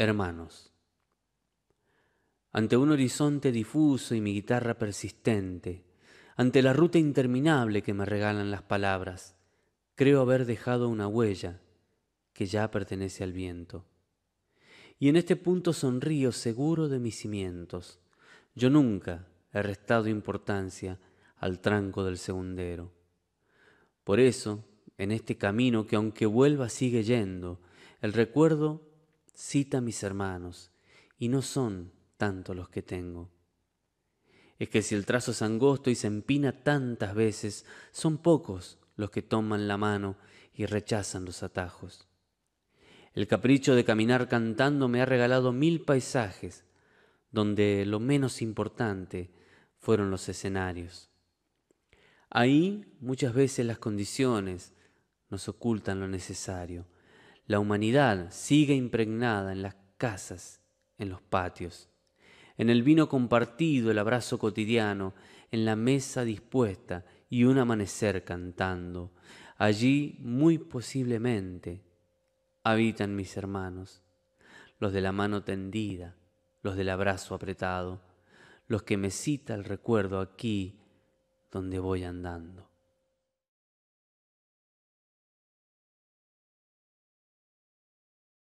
Hermanos, ante un horizonte difuso y mi guitarra persistente, ante la ruta interminable que me regalan las palabras, creo haber dejado una huella que ya pertenece al viento. Y en este punto sonrío seguro de mis cimientos. Yo nunca he restado importancia al tranco del segundero. Por eso, en este camino que aunque vuelva sigue yendo, el recuerdo cita a mis hermanos, y no son tanto los que tengo. Es que si el trazo es angosto y se empina tantas veces, son pocos los que toman la mano y rechazan los atajos. El capricho de caminar cantando me ha regalado mil paisajes, donde lo menos importante fueron los escenarios. Ahí muchas veces las condiciones nos ocultan lo necesario, la humanidad sigue impregnada en las casas, en los patios, en el vino compartido, el abrazo cotidiano, en la mesa dispuesta y un amanecer cantando. Allí, muy posiblemente, habitan mis hermanos, los de la mano tendida, los del abrazo apretado, los que me cita el recuerdo aquí donde voy andando.